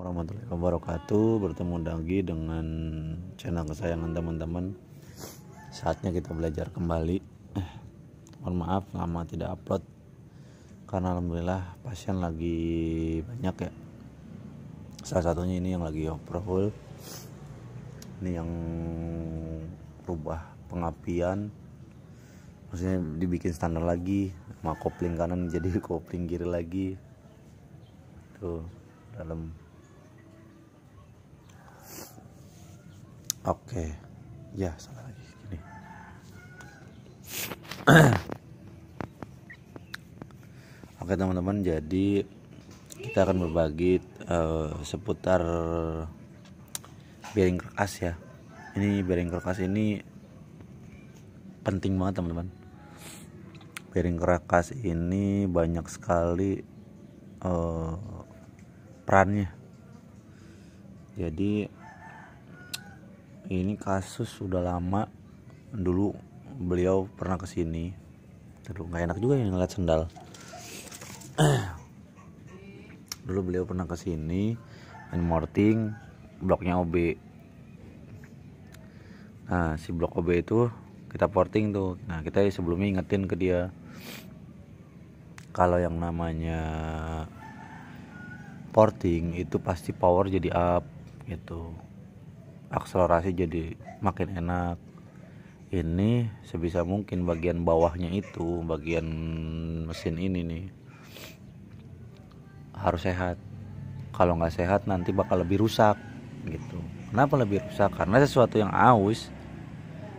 warahmatullahi wabarakatuh bertemu lagi dengan channel kesayangan teman-teman saatnya kita belajar kembali eh, mohon maaf lama tidak upload karena alhamdulillah pasien lagi banyak ya salah satunya ini yang lagi overhaul ini yang rubah pengapian maksudnya dibikin standar lagi sama kopling kanan jadi kopling kiri lagi tuh dalam oke ya salah lagi gini oke teman-teman jadi kita akan berbagi uh, seputar bearing kerkas ya ini bearing kerkas ini penting banget teman-teman bearing kerkas ini banyak sekali uh, perannya jadi ini kasus sudah lama dulu beliau pernah kesini terus nggak enak juga yang ngeliat sendal dulu beliau pernah kesini main morting bloknya OB nah si blok OB itu kita porting tuh nah kita sebelumnya ingetin ke dia kalau yang namanya porting itu pasti power jadi up gitu akselerasi jadi makin enak ini sebisa mungkin bagian bawahnya itu bagian mesin ini nih harus sehat kalau nggak sehat nanti bakal lebih rusak gitu kenapa lebih rusak karena sesuatu yang aus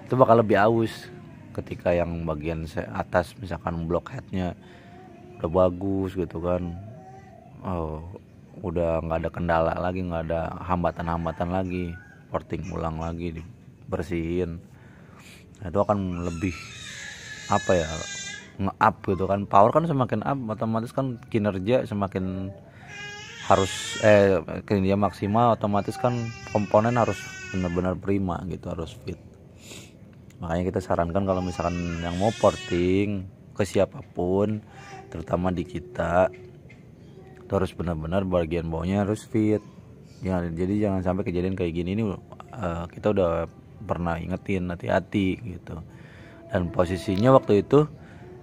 itu bakal lebih aus ketika yang bagian atas misalkan blok blockheadnya udah bagus gitu kan oh, udah nggak ada kendala lagi nggak ada hambatan-hambatan lagi porting ulang lagi dibersihin nah, itu akan lebih apa ya nge-up gitu kan power kan semakin up otomatis kan kinerja semakin harus eh kinerja maksimal otomatis kan komponen harus benar-benar prima gitu harus fit makanya kita sarankan kalau misalkan yang mau porting ke siapapun terutama di kita itu harus benar-benar bagian bawahnya harus fit ya jadi jangan sampai kejadian kayak gini ini uh, eh, kita udah pernah ingetin hati-hati gitu dan posisinya waktu itu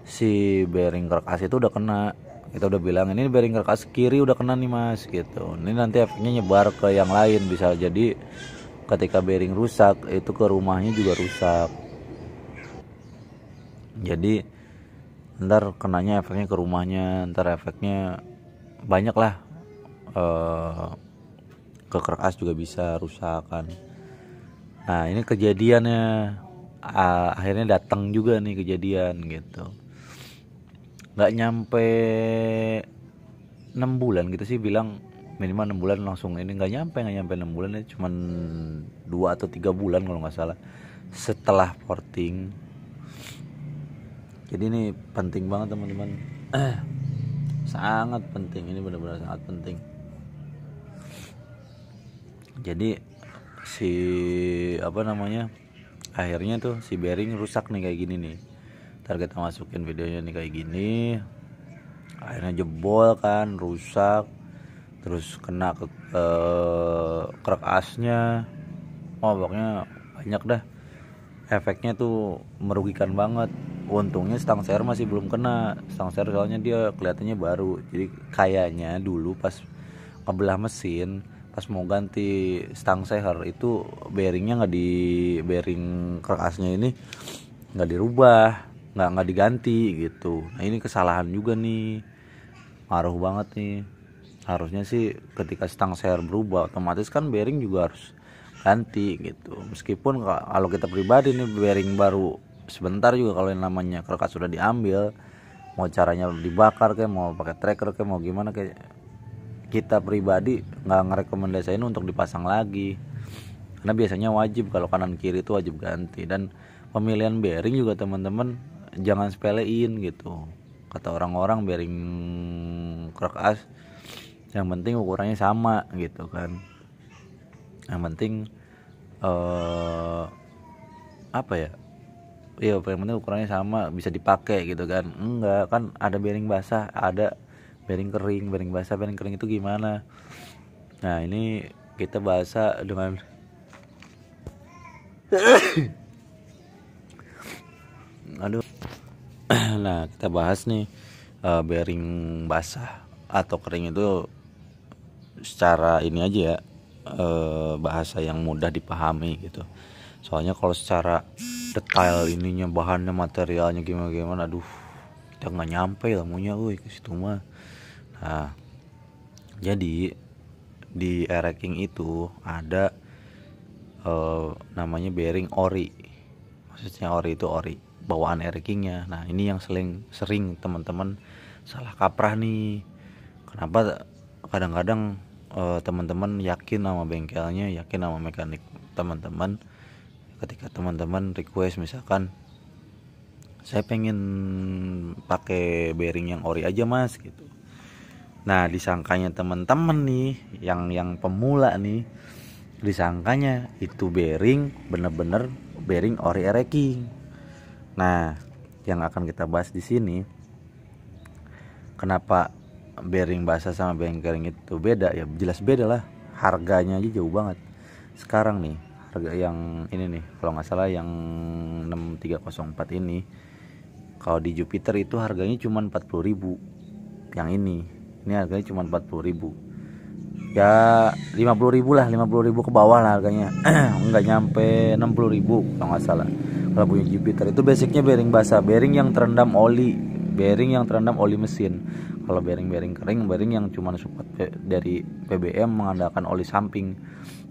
si bearing kerkas itu udah kena kita udah bilang ini bearing kerkas kiri udah kena nih mas gitu ini nanti efeknya nyebar ke yang lain bisa jadi ketika bearing rusak itu ke rumahnya juga rusak jadi ntar kenanya efeknya ke rumahnya ntar efeknya banyak lah eh, kekeras juga bisa rusak kan nah ini kejadiannya uh, akhirnya datang juga nih kejadian gitu nggak nyampe 6 bulan gitu sih bilang minimal 6 bulan langsung ini nggak nyampe nggak nyampe 6 bulan ini cuman dua atau tiga bulan kalau nggak salah setelah porting jadi ini penting banget teman-teman eh, sangat penting ini benar-benar sangat penting jadi si apa namanya akhirnya tuh si bearing rusak nih kayak gini nih target masukin videonya nih kayak gini akhirnya jebol kan rusak terus kena ke, eh, kerak asnya oh pokoknya banyak dah efeknya tuh merugikan banget untungnya stang share masih belum kena stang share soalnya dia kelihatannya baru jadi kayaknya dulu pas kebelah mesin pas mau ganti stang seher itu bearingnya nggak di bearing kerasnya ini nggak dirubah nggak nggak diganti gitu nah ini kesalahan juga nih ngaruh banget nih harusnya sih ketika stang seher berubah otomatis kan bearing juga harus ganti gitu meskipun kalau kita pribadi nih bearing baru sebentar juga kalau yang namanya kerkas sudah diambil mau caranya dibakar kayak mau pakai tracker kayak mau gimana kayak kita pribadi nggak ngerekomendasiin untuk dipasang lagi karena biasanya wajib kalau kanan kiri itu wajib ganti dan pemilihan bearing juga teman-teman jangan sepelein gitu kata orang-orang bearing krok as yang penting ukurannya sama gitu kan yang penting uh, apa ya iya yang penting ukurannya sama bisa dipakai gitu kan enggak kan ada bearing basah ada bearing kering bearing basah bearing kering itu gimana nah ini kita bahasa dengan aduh nah kita bahas nih uh, eh, bearing basah atau kering itu secara ini aja ya uh, bahasa yang mudah dipahami gitu soalnya kalau secara detail ininya bahannya materialnya gimana gimana aduh kita nggak nyampe ilmunya woi ke situ mah Nah, jadi di ereking itu ada uh, namanya bearing ori. Maksudnya ori itu ori bawaan erekingnya. Nah ini yang sering sering teman-teman salah kaprah nih. Kenapa kadang-kadang uh, teman-teman yakin sama bengkelnya, yakin sama mekanik teman-teman. Ketika teman-teman request misalkan saya pengen pakai bearing yang ori aja mas gitu Nah, disangkanya temen-temen nih yang yang pemula nih disangkanya itu bearing bener-bener bearing ori ereking. Nah, yang akan kita bahas di sini kenapa bearing basah sama bearing kering itu beda ya jelas beda lah harganya aja jauh banget sekarang nih harga yang ini nih kalau nggak salah yang 6304 ini kalau di Jupiter itu harganya cuma 40.000 yang ini ini harganya cuma 40 ribu ya 50 ribu lah 50 ribu ke bawah lah harganya enggak nyampe 60 ribu kalau nggak salah kalau punya Jupiter itu basicnya bearing basah bearing yang terendam oli bearing yang terendam oli mesin kalau bearing-bearing kering bearing yang cuma support dari BBM mengandalkan oli samping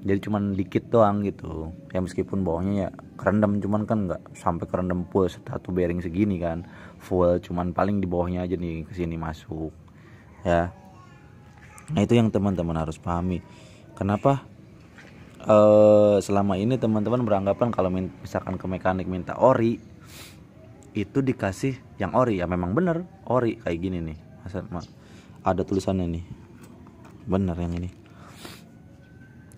jadi cuma dikit doang gitu ya meskipun bawahnya ya kerendam cuman kan nggak sampai kerendam full satu bearing segini kan full cuman paling di bawahnya aja nih kesini masuk ya nah itu yang teman-teman harus pahami kenapa eh, selama ini teman-teman beranggapan kalau misalkan ke mekanik minta ori itu dikasih yang ori ya memang bener ori kayak gini nih ada tulisannya nih bener yang ini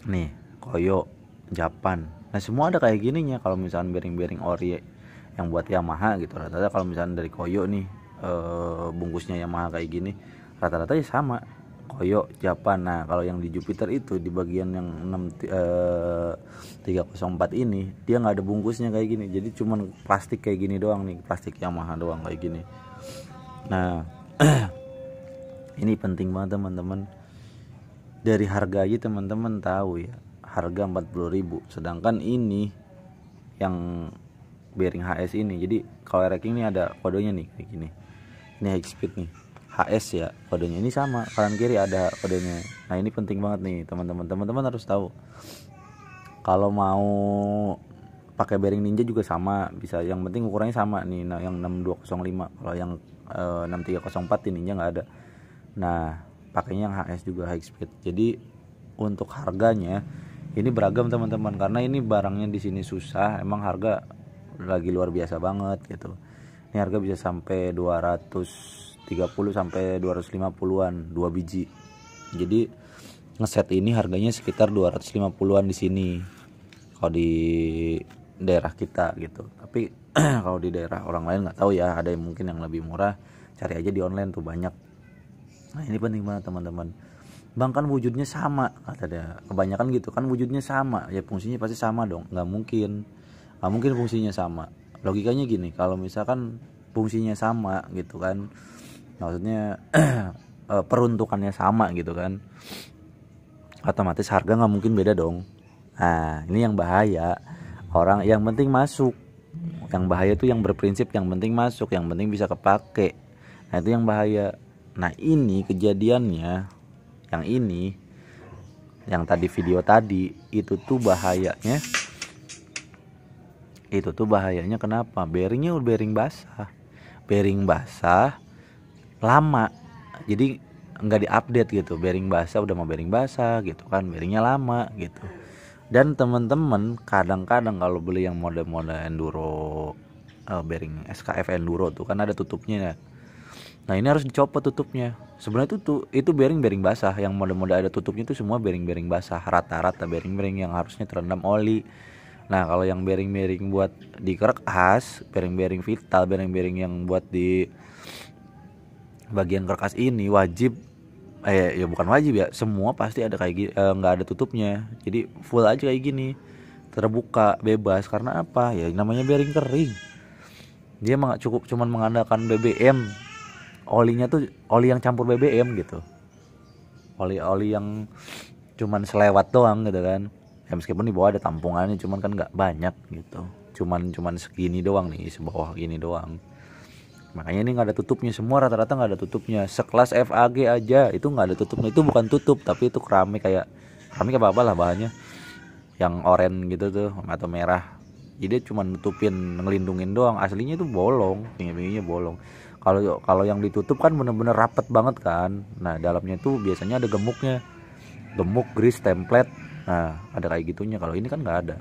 nih koyo Japan nah semua ada kayak gininya kalau misalkan bearing-bearing ori yang buat Yamaha gitu rata-rata kalau misalkan dari koyo nih eh, bungkusnya Yamaha kayak gini rata-rata ya sama koyo Japan nah kalau yang di Jupiter itu di bagian yang 6 304 eh, ini dia nggak ada bungkusnya kayak gini jadi cuman plastik kayak gini doang nih plastik Yamaha doang kayak gini nah ini penting banget teman-teman dari harga aja teman-teman tahu ya harga 40.000 sedangkan ini yang bearing HS ini jadi kalau ranking ini ada kodenya nih kayak gini ini high speed nih HS ya kodenya ini sama kanan kiri ada kodenya nah ini penting banget nih teman-teman teman-teman harus tahu kalau mau pakai bearing ninja juga sama bisa yang penting ukurannya sama nih nah yang 6205 kalau yang e, eh, 6304 di ninja nggak ada nah pakainya yang HS juga high speed jadi untuk harganya ini beragam teman-teman karena ini barangnya di sini susah emang harga lagi luar biasa banget gitu ini harga bisa sampai 200 30 sampai 250-an 2 biji. Jadi ngeset ini harganya sekitar 250-an di sini. Kalau di daerah kita gitu. Tapi kalau di daerah orang lain nggak tahu ya, ada yang mungkin yang lebih murah, cari aja di online tuh banyak. Nah, ini penting banget teman-teman. Bang kan wujudnya sama kata dia. Kebanyakan gitu kan wujudnya sama, ya fungsinya pasti sama dong. nggak mungkin. nggak mungkin fungsinya sama. Logikanya gini, kalau misalkan fungsinya sama gitu kan maksudnya eh, peruntukannya sama gitu kan otomatis harga nggak mungkin beda dong nah ini yang bahaya orang yang penting masuk yang bahaya itu yang berprinsip yang penting masuk yang penting bisa kepake nah itu yang bahaya nah ini kejadiannya yang ini yang tadi video tadi itu tuh bahayanya itu tuh bahayanya kenapa bearingnya udah bearing basah bearing basah lama jadi nggak diupdate gitu bearing basah udah mau bearing basah gitu kan bearingnya lama gitu dan temen-temen kadang-kadang kalau beli yang model-model enduro uh, bearing SKF enduro tuh kan ada tutupnya ya. nah ini harus dicopot tutupnya sebenarnya itu tuh itu bearing bearing basah yang model-model ada tutupnya itu semua bearing bearing basah rata-rata bearing bearing yang harusnya terendam oli nah kalau yang bearing bearing buat di kerak khas bearing bearing vital bearing bearing yang buat di bagian kerkas ini wajib eh ya bukan wajib ya semua pasti ada kayak gini eh, nggak eh, ada tutupnya jadi full aja kayak gini terbuka bebas karena apa ya namanya bearing kering dia emang cukup cuman mengandalkan BBM olinya tuh oli yang campur BBM gitu oli-oli yang cuman selewat doang gitu kan ya meskipun di bawah ada tampungannya cuman kan nggak banyak gitu cuman cuman segini doang nih sebawah gini doang makanya ini nggak ada tutupnya semua rata-rata nggak ada tutupnya sekelas FAG aja itu nggak ada tutupnya itu bukan tutup tapi itu keramik kayak keramik apa apa lah bahannya yang oranye gitu tuh atau merah jadi cuma nutupin ngelindungin doang aslinya itu bolong pinggir-pinggirnya bolong kalau kalau yang ditutup kan bener-bener rapet banget kan nah dalamnya itu biasanya ada gemuknya gemuk grease template nah ada kayak gitunya kalau ini kan nggak ada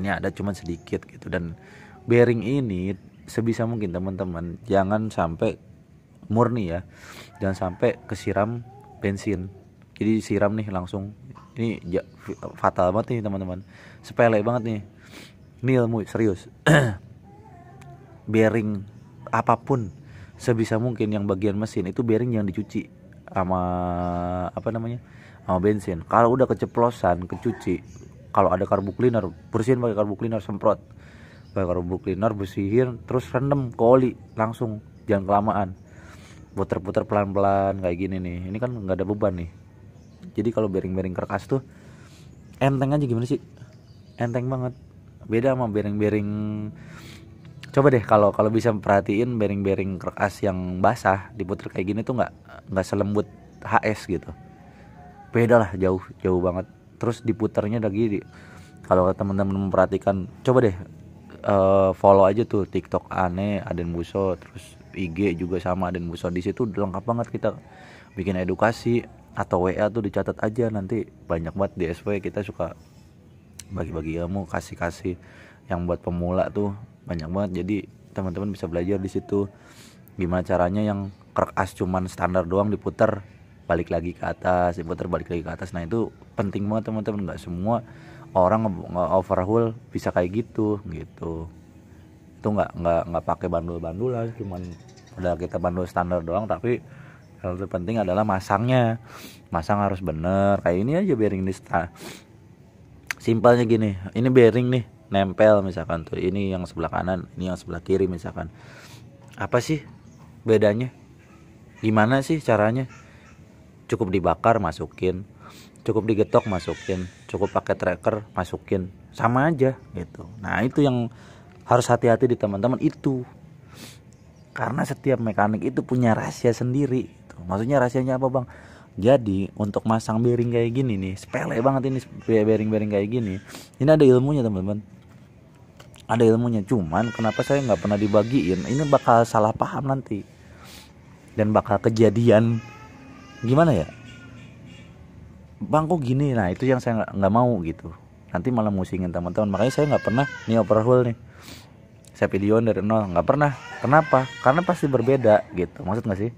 ini ada cuman sedikit gitu dan bearing ini sebisa mungkin teman-teman jangan sampai murni ya jangan sampai kesiram bensin jadi siram nih langsung ini ya, fatal banget nih teman-teman sepele banget nih ini ilmu serius bearing apapun sebisa mungkin yang bagian mesin itu bearing yang dicuci sama apa namanya sama bensin kalau udah keceplosan kecuci kalau ada karbu cleaner bersihin pakai karbu cleaner semprot supaya kalau bubuk bersihin terus rendem ke oli langsung jangan kelamaan puter-puter pelan-pelan kayak gini nih ini kan nggak ada beban nih jadi kalau bearing-bearing kertas tuh enteng aja gimana sih enteng banget beda sama bearing-bearing coba deh kalau kalau bisa perhatiin bearing-bearing kertas yang basah diputer kayak gini tuh nggak nggak selembut HS gitu beda lah jauh jauh banget terus diputarnya lagi di, kalau teman-teman memperhatikan coba deh uh, follow aja tuh TikTok aneh Aden Buso terus IG juga sama Aden Buso di situ lengkap banget kita bikin edukasi atau WA tuh dicatat aja nanti banyak banget di SW kita suka bagi-bagi ilmu kasih-kasih yang buat pemula tuh banyak banget jadi teman-teman bisa belajar di situ gimana caranya yang kerkas cuman standar doang diputar balik lagi ke atas diputar balik lagi ke atas nah itu penting banget teman-teman nggak semua orang overhaul bisa kayak gitu gitu itu nggak nggak nggak pakai bandul-bandul lah cuman udah kita bandul standar doang tapi yang terpenting adalah masangnya masang harus bener kayak ini aja bearing ini simpelnya gini ini bearing nih nempel misalkan tuh ini yang sebelah kanan ini yang sebelah kiri misalkan apa sih bedanya gimana sih caranya cukup dibakar masukin cukup digetok masukin cukup pakai tracker masukin sama aja gitu nah itu yang harus hati-hati di teman-teman itu karena setiap mekanik itu punya rahasia sendiri gitu. maksudnya rahasianya apa bang jadi untuk masang bearing kayak gini nih sepele banget ini bearing-bearing kayak gini ini ada ilmunya teman-teman ada ilmunya cuman kenapa saya nggak pernah dibagiin ini bakal salah paham nanti dan bakal kejadian gimana ya bang kok gini nah itu yang saya nggak mau gitu nanti malah musingin teman-teman makanya saya nggak pernah nih overhaul nih saya videoin dari nol nggak pernah kenapa karena pasti berbeda gitu maksud nggak sih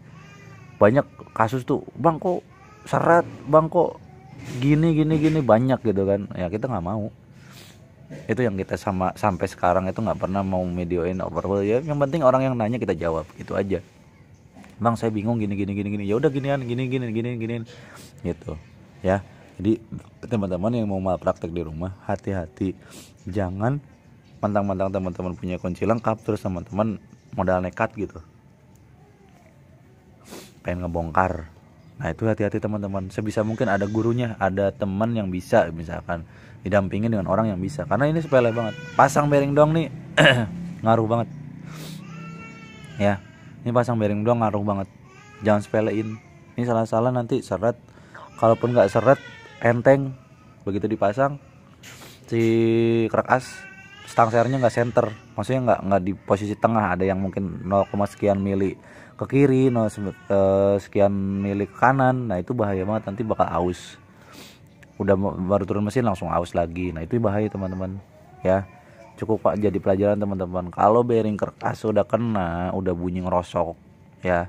banyak kasus tuh bang kok seret bang kok gini gini gini banyak gitu kan ya kita nggak mau itu yang kita sama sampai sekarang itu nggak pernah mau videoin overhaul ya yang penting orang yang nanya kita jawab gitu aja bang saya bingung gini gini gini gini ya udah ginian gini gini gini gini gitu ya jadi teman-teman yang mau malpraktek di rumah hati-hati jangan mentang-mentang teman-teman punya kunci lengkap terus teman-teman modal nekat gitu pengen ngebongkar nah itu hati-hati teman-teman sebisa mungkin ada gurunya ada teman yang bisa misalkan didampingin dengan orang yang bisa karena ini sepele banget pasang bearing dong nih ngaruh banget ya ini pasang bearing dong ngaruh banget jangan sepelein ini salah-salah nanti seret kalaupun nggak seret enteng begitu dipasang si kerak stang sernya nggak center maksudnya nggak nggak di posisi tengah ada yang mungkin 0, sekian mili ke kiri 0, eh, sekian mili ke kanan nah itu bahaya banget nanti bakal aus udah baru turun mesin langsung aus lagi nah itu bahaya teman-teman ya cukup pak jadi pelajaran teman-teman kalau bearing kertas udah kena udah bunyi ngerosok ya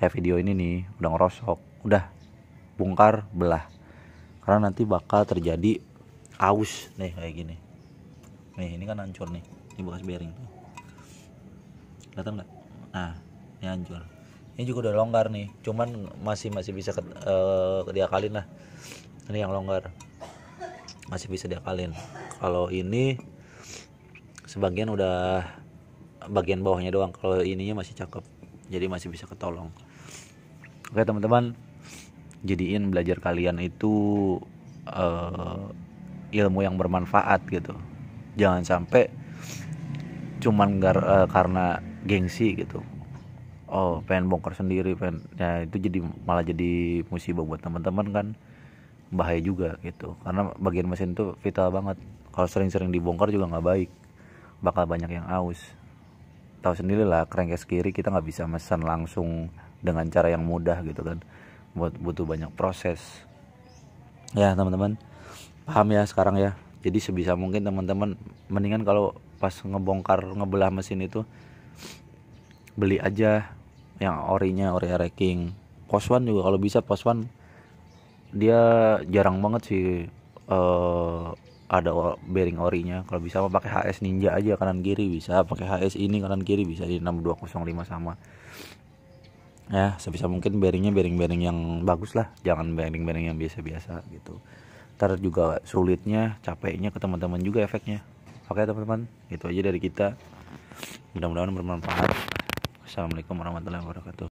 kayak video ini nih udah ngerosok udah bongkar belah karena nanti bakal terjadi aus nih kayak gini nih ini kan hancur nih ini bekas bearing tuh kelihatan nggak nah ini hancur ini juga udah longgar nih cuman masih masih bisa uh, eh, diakalin lah ini yang longgar masih bisa diakalin kalau ini sebagian udah bagian bawahnya doang kalau ininya masih cakep jadi masih bisa ketolong oke teman-teman jadiin belajar kalian itu uh, ilmu yang bermanfaat gitu jangan sampai cuman gar, uh, eh, karena gengsi gitu oh pengen bongkar sendiri pengen ya itu jadi malah jadi musibah buat teman-teman kan bahaya juga gitu karena bagian mesin itu vital banget kalau sering-sering dibongkar juga nggak baik bakal banyak yang aus tahu sendiri lah kerengkes kiri kita nggak bisa mesen langsung dengan cara yang mudah gitu kan buat butuh banyak proses ya teman-teman paham ya sekarang ya jadi sebisa mungkin teman-teman mendingan kalau pas ngebongkar ngebelah mesin itu beli aja yang orinya ori racking poswan juga kalau bisa poswan dia jarang banget sih uh, ada bearing orinya kalau bisa pakai HS Ninja aja kanan kiri bisa pakai HS ini kanan kiri bisa di 6205 sama ya sebisa mungkin bearingnya bearing-bearing yang bagus lah jangan bearing-bearing yang biasa-biasa gitu ntar juga sulitnya capeknya ke teman-teman juga efeknya oke teman-teman itu aja dari kita mudah-mudahan bermanfaat assalamualaikum warahmatullahi wabarakatuh